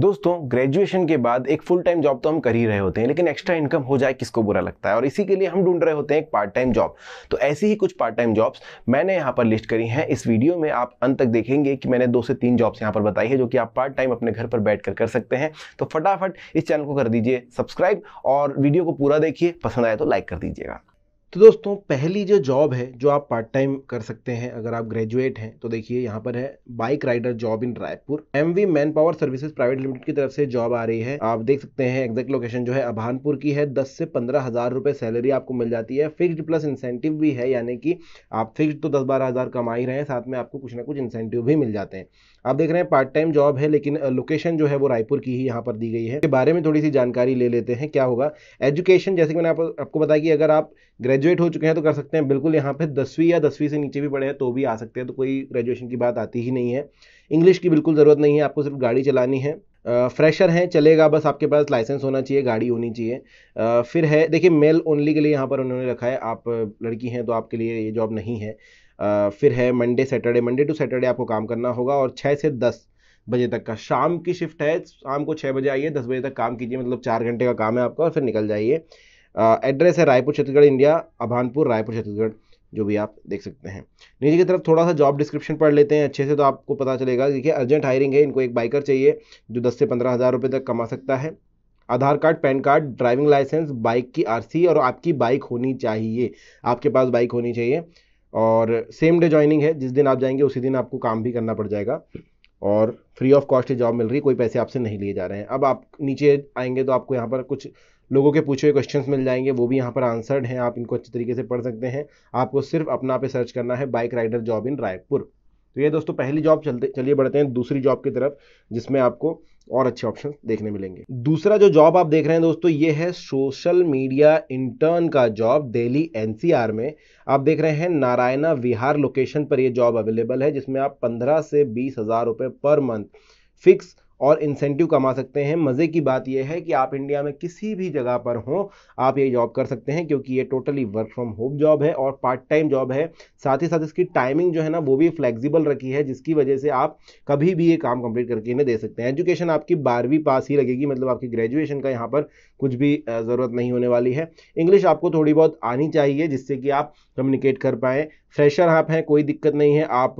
दोस्तों ग्रेजुएशन के बाद एक फुल टाइम जॉब तो हम कर ही रहे होते हैं लेकिन एक्स्ट्रा इनकम हो जाए किसको बुरा लगता है और इसी के लिए हम ढूंढ रहे होते हैं एक पार्ट टाइम जॉब तो ऐसी ही कुछ पार्ट टाइम जॉब्स मैंने यहाँ पर लिस्ट करी हैं इस वीडियो में आप अंत तक देखेंगे कि मैंने दो से तीन जॉब्स यहाँ पर बताई है जो कि आप पार्ट टाइम अपने घर पर बैठ कर, कर सकते हैं तो फटाफट इस चैनल को कर दीजिए सब्सक्राइब और वीडियो को पूरा देखिए पसंद आए तो लाइक कर दीजिएगा तो दोस्तों पहली जो जॉब है जो आप पार्ट टाइम कर सकते हैं अगर आप ग्रेजुएट हैं तो देखिए यहाँ पर है bike rider job in Raipur M V manpower services private limited की तरफ से जॉब आ रही है आप देख सकते हैं एग्जैक्ट लोकेशन जो है अभानपुर की है दस से पंद्रह हजार रुपए सैलरी आपको मिल जाती है फिक्सड प्लस इंसेंटिव भी है यानी कि आप फिक्स तो दस बारह हजार कमा ही रहे हैं साथ में आपको कुछ ना कुछ इंसेंटिव भी मिल जाते हैं आप देख रहे हैं पार्ट टाइम जॉब है लेकिन लोकेशन जो है वो रायपुर की ही यहाँ पर दी गई है के बारे में थोड़ी सी जानकारी ले लेते हैं क्या होगा एजुकेशन जैसे कि मैंने आपको बताया कि अगर आप ग्रेजुएट ग्रेजुएट हो चुके हैं तो कर सकते हैं बिल्कुल यहाँ पे दसवीं या दसवीं से नीचे भी पढ़े हैं तो भी आ सकते हैं तो कोई ग्रेजुएशन की बात आती ही नहीं है इंग्लिश की बिल्कुल ज़रूरत नहीं है आपको सिर्फ गाड़ी चलानी है फ्रेशर हैं चलेगा बस आपके पास लाइसेंस होना चाहिए गाड़ी होनी चाहिए फिर है देखिए मेल ओनली के लिए यहाँ पर उन्होंने रखा है आप लड़की हैं तो आपके लिए ये जॉब नहीं है फिर है Monday Saturday Monday to Saturday आपको काम करना होगा और छः से दस बजे तक का शाम की शिफ्ट है शाम को छः बजे आइए दस बजे तक काम कीजिए मतलब चार घंटे का काम है आपका और फिर निकल जाइए एड्रेस है रायपुर छत्तीसगढ़ इंडिया अभानपुर रायपुर छत्तीसगढ़ जो भी आप देख सकते हैं नीचे की तरफ थोड़ा सा जॉब डिस्क्रिप्शन पढ़ लेते हैं अच्छे से तो आपको पता चलेगा देखिए अर्जेंट हायरिंग है इनको एक बाइकर चाहिए जो दस से पंद्रह हज़ार रुपये तक कमा सकता है Aadhaar card PAN card driving licence bike की आरसी और आपकी बाइक होनी चाहिए आपके पास बाइक होनी चाहिए और सेम डे ज्वाइनिंग है जिस दिन आप जाएंगे उसी दिन आपको काम भी करना पड़ जाएगा और फ्री ऑफ कॉस्ट ये जॉब मिल रही है कोई पैसे आपसे नहीं लिए जा रहे हैं अब आप नीचे आएंगे तो आपको यहाँ पर कुछ लोगों के पूछे हुए क्वेश्चंस मिल जाएंगे वो भी यहाँ पर आंसर्ड हैं आप इनको अच्छे तरीके से पढ़ सकते हैं आपको सिर्फ अपना पे सर्च करना है bike rider job in Raipur तो ये दोस्तों पहली जॉब चलते चलिए बढ़ते हैं दूसरी जॉब की तरफ जिसमें आपको और अच्छे ऑप्शन देखने मिलेंगे दूसरा जो जॉब आप देख रहे हैं दोस्तों ये है सोशल मीडिया इंटर्न का जॉब दिल्ली एनसीआर में आप देख रहे हैं नारायणा विहार लोकेशन पर ये जॉब अवेलेबल है जिसमें आप पंद्रह से बीस हज़ार रुपये पर मंथ फिक्स और इंसेंटिव कमा सकते हैं मज़े की बात यह है कि आप इंडिया में किसी भी जगह पर हों आप ये जॉब कर सकते हैं क्योंकि ये totally work from home job है और पार्ट टाइम जॉब है साथ ही साथ इसकी टाइमिंग जो है ना वो भी फ्लेक्सिबल रखी है जिसकी वजह से आप कभी भी ये काम कंप्लीट करके इन्हें दे सकते हैं एजुकेशन आपकी बारहवीं पास ही लगेगी मतलब आपकी ग्रेजुएशन का यहाँ पर कुछ भी ज़रूरत नहीं होने वाली है इंग्लिश आपको थोड़ी बहुत आनी चाहिए जिससे कि आप कम्युनिकेट कर पाएँ फ्रेशर आप हैं कोई दिक्कत नहीं है आप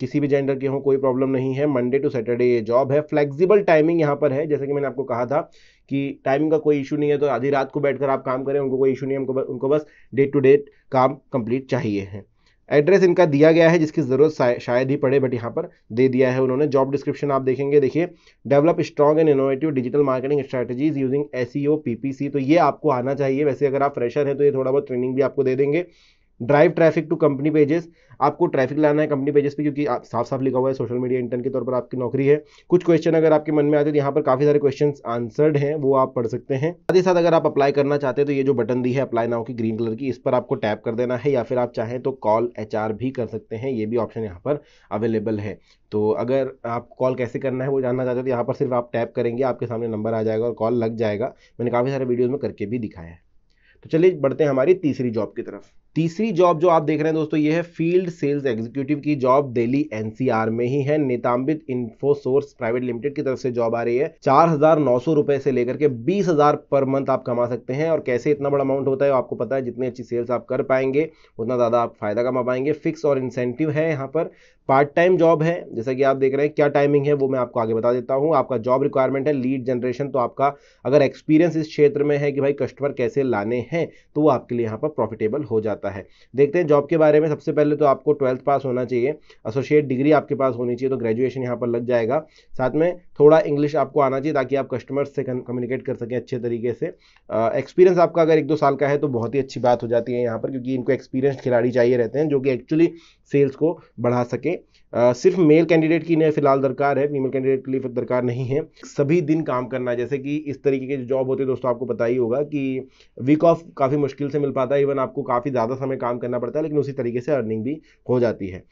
किसी भी जेंडर के हों कोई प्रॉब्लम नहीं है मंडे टू सैटरडे ये जॉब है फ्लेक्सिबल टाइमिंग यहाँ पर है जैसे कि मैंने आपको कहा था कि टाइमिंग का कोई इशू नहीं है तो आधी रात को बैठकर आप काम करें उनको कोई इशू नहीं है उनको उनको बस डे टू डे काम कंप्लीट चाहिए है एड्रेस इनका दिया गया है जिसकी ज़रूरत शायद ही पड़े बट यहाँ पर दे दिया है उन्होंने जॉब डिस्क्रिप्शन आप देखेंगे देखिए develop strong and innovative digital marketing strategies using S E तो ये आपको आना चाहिए वैसे अगर आप फ्रेशर हैं तो ये थोड़ा बहुत ट्रेनिंग भी आपको दे देंगे drive traffic to company pages आपको ट्रैफिक लाना है कंपनी पेजेस पे क्योंकि आप साफ साफ लिखा हुआ है सोशल मीडिया इंटर्न के तौर पर आपकी नौकरी है कुछ क्वेश्चन अगर आपके मन में आते हैं तो यहाँ पर काफ़ी सारे क्वेश्चन आंसर्ड हैं वो आप पढ़ सकते हैं साथ ही साथ अगर आप अप्लाई करना चाहते हैं तो ये जो बटन दी है अप्लाई नाउ की ग्रीन कलर की इस पर आपको टैप कर देना है या फिर आप चाहें तो कॉल एच भी कर सकते हैं ये भी ऑप्शन यहाँ पर अवेलेबल है तो अगर आप कॉल कैसे करना है वो जानना चाहते हो तो यहाँ पर सिर्फ आप टैप करेंगे आपके सामने नंबर आ जाएगा और कॉल लग जाएगा मैंने काफ़ी सारे वीडियोज़ में करके भी दिखाया है तो चलिए बढ़ते हैं हमारी तीसरी जॉब की तरफ तीसरी जॉब जो आप देख रहे हैं दोस्तों ये है फील्ड सेल्स एग्जीक्यूटिव की जॉब दिल्ली एनसीआर में ही है निताम्बित इन्फोसोर्स प्राइवेट लिमिटेड की तरफ से जॉब आ रही है चार हजार नौ सौ रुपए से लेकर के बीस हजार पर मंथ आप कमा सकते हैं और कैसे इतना बड़ा अमाउंट होता है आपको पता है जितनी अच्छी सेल्स आप कर पाएंगे उतना ज्यादा आप फायदा कमा पाएंगे फिक्स और इंसेंटिव है यहाँ पर पार्ट टाइम जॉब है जैसा कि आप देख रहे हैं क्या टाइमिंग है वो मैं आपको आगे बता देता हूँ आपका जॉब रिक्वायरमेंट है लीड जनरेशन तो आपका अगर एक्सपीरियंस इस क्षेत्र में है कि भाई कस्टमर कैसे लाने हैं तो वो आपके लिए यहाँ पर प्रॉफिटेबल हो जाता जाता है देखते हैं जॉब के बारे में सबसे पहले तो आपको ट्वेल्थ पास होना चाहिए एसोसिएट डिग्री आपके पास होनी चाहिए तो ग्रेजुएशन यहाँ पर लग जाएगा साथ में थोड़ा इंग्लिश आपको आना चाहिए ताकि आप कस्टमर्स से कम्युनिकेट कर सकें अच्छे तरीके से एक्सपीरियंस आपका अगर एक दो साल का है तो बहुत ही अच्छी बात हो जाती है यहाँ पर क्योंकि इनको एक्सपीरियंस खिलाड़ी चाहिए रहते हैं जो कि एक्चुअली सेल्स को बढ़ा सके सिर्फ मेल कैंडिडेट की नहीं फिलहाल दरकार है फीमेल कैंडिडेट के लिए दरकार नहीं है सभी दिन काम करना जैसे कि इस तरीके के जॉब होते हैं दोस्तों आपको पता ही होगा कि वीक ऑफ काफ़ी मुश्किल से मिल पाता है इवन आपको काफ़ी ज़्यादा समय काम करना पड़ता है लेकिन उसी तरीके से अर्निंग भी हो जाती है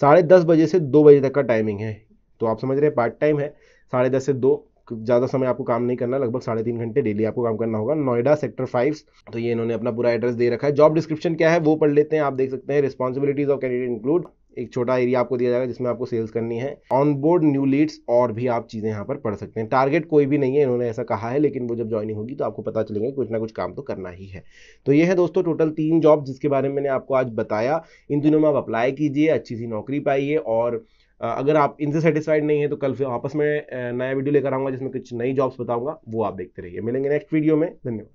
साढ़े दस बजे से दो बजे तक का टाइमिंग है तो आप समझ रहे हैं पार्ट टाइम है साढ़े दस से दो ज़्यादा समय आपको काम नहीं करना लगभग साढ़े तीन घंटे डेली आपको काम करना होगा नोएडा सेक्टर फाइव तो ये इन्होंने अपना पूरा एड्रेस दे रखा है जॉब डिस्क्रिप्शन क्या है वो पढ़ लेते हैं आप देख सकते हैं रिस्पॉन्सिबिलिटीज ऑफ कैंडिडेट इंक्लूड एक छोटा एरिया आपको दिया जाएगा जिसमें आपको सेल्स करनी है ऑन बोर्ड न्यू लीड्स और भी आप चीज़ें यहाँ पर पढ़ सकते हैं टारगेट कोई भी नहीं है इन्होंने ऐसा कहा है लेकिन वो जब ज्वाइनिंग होगी तो आपको पता चलेगा कुछ ना कुछ काम तो करना ही है तो ये है दोस्तों टोटल तीन जॉब जिसके बारे में मैंने आपको आज बताया इन दिनों में आप अप्लाई कीजिए अच्छी सी नौकरी पाइए और अगर आप इनसे सेटिस्फाइड नहीं है तो कल फिर वापस में नया वीडियो लेकर आऊँगा जिसमें कुछ नई जॉब्स बताऊँगा वो आप देखते रहिए मिलेंगे नेक्स्ट वीडियो में धन्यवाद